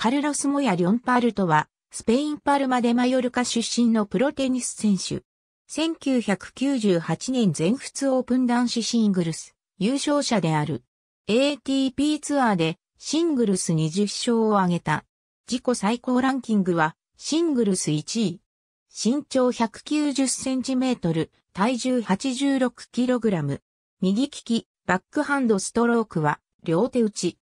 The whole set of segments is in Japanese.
カルロス・モヤ・リョンパールとは、スペインパルマでマヨルカ出身のプロテニス選手。1998年全仏オープン男子シングルス、優勝者である。ATP ツアーでシングルス20勝を挙げた。自己最高ランキングはシングルス1位。身長1 9 0トル、体重8 6ラム。右利き、バックハンドストロークは両手打ち。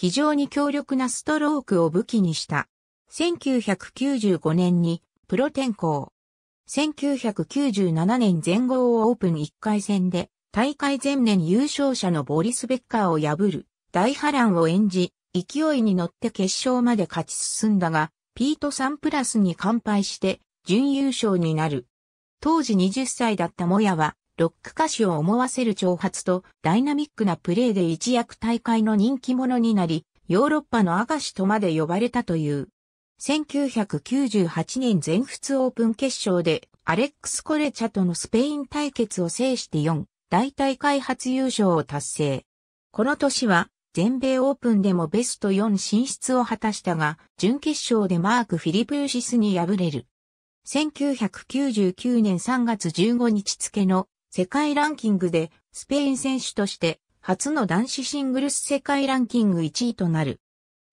非常に強力なストロークを武器にした。1995年にプロ転向。1997年全豪オープン1回戦で大会前年優勝者のボリス・ベッカーを破る大波乱を演じ、勢いに乗って決勝まで勝ち進んだが、ピート・サンプラスに完敗して準優勝になる。当時20歳だったモヤはロック歌手を思わせる挑発とダイナミックなプレーで一躍大会の人気者になり、ヨーロッパのアガシとまで呼ばれたという。1998年全仏オープン決勝でアレックス・コレチャとのスペイン対決を制して4大大会初優勝を達成。この年は全米オープンでもベスト4進出を果たしたが、準決勝でマーク・フィリプーシスに敗れる。1999年3月15日付の世界ランキングでスペイン選手として初の男子シングルス世界ランキング1位となる。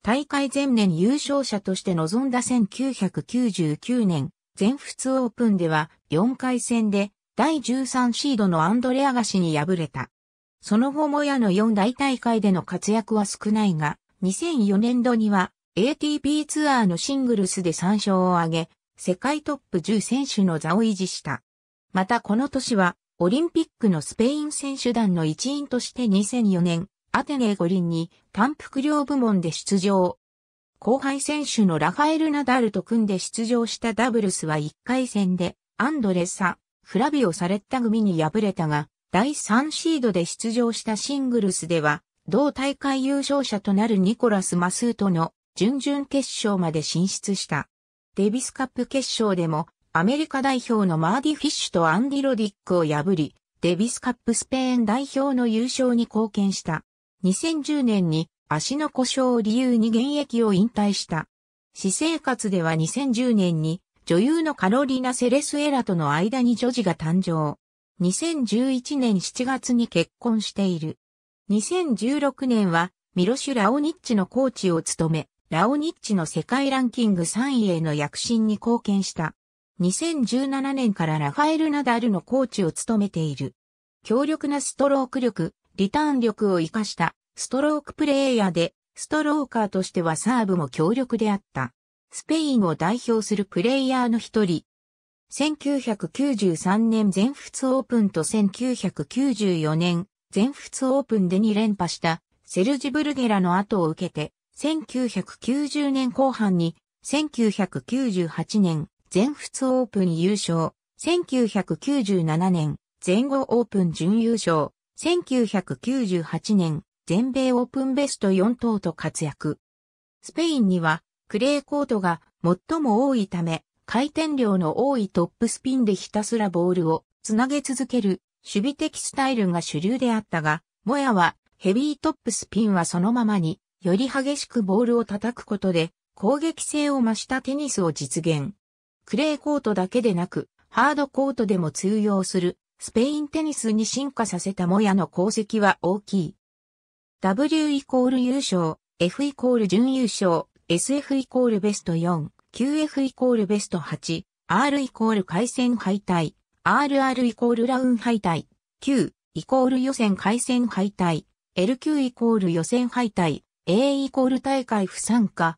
大会前年優勝者として臨んだ1999年全仏オープンでは4回戦で第13シードのアンドレアガシに敗れた。その後もやの4大大会での活躍は少ないが、2004年度には ATP ツアーのシングルスで3勝を挙げ、世界トップ10選手の座を維持した。またこの年はオリンピックのスペイン選手団の一員として2004年、アテネ五輪に単服量部門で出場。後輩選手のラファエル・ナダルと組んで出場したダブルスは1回戦で、アンドレサ、フラビオ・サレッタ組に敗れたが、第3シードで出場したシングルスでは、同大会優勝者となるニコラス・マスーとの準々決勝まで進出した。デビスカップ決勝でもアメリカ代表のマーディ・フィッシュとアンディ・ロディックを破り、デビスカップスペイン代表の優勝に貢献した。2010年に足の故障を理由に現役を引退した。私生活では2010年に女優のカロリーナ・セレスエラとの間に女児が誕生。2011年7月に結婚している。2016年はミロシュ・ラオニッチのコーチを務め、ラオニッチの世界ランキング3位への躍進に貢献した。2017年からラファエル・ナダルのコーチを務めている。強力なストローク力、リターン力を活かしたストロークプレイヤーで、ストローカーとしてはサーブも強力であった。スペインを代表するプレイヤーの一人。1993年全仏オープンと1994年全仏オープンで2連覇したセルジ・ブルゲラの後を受けて1990年後半に1998年全仏オープン優勝、1997年、全豪オープン準優勝、1998年、全米オープンベスト4等と活躍。スペインには、クレーコートが最も多いため、回転量の多いトップスピンでひたすらボールをつなげ続ける守備的スタイルが主流であったが、モヤはヘビートップスピンはそのままにより激しくボールを叩くことで攻撃性を増したテニスを実現。クレーコートだけでなく、ハードコートでも通用する、スペインテニスに進化させたモヤの功績は大きい。W イコール優勝、F イコール準優勝、SF イコールベスト4、QF イコールベスト8、R イコール回戦敗退、RR イコールラウン敗退、Q イコール予選回戦敗退、LQ イコール予選敗退、A イコール大会不参加、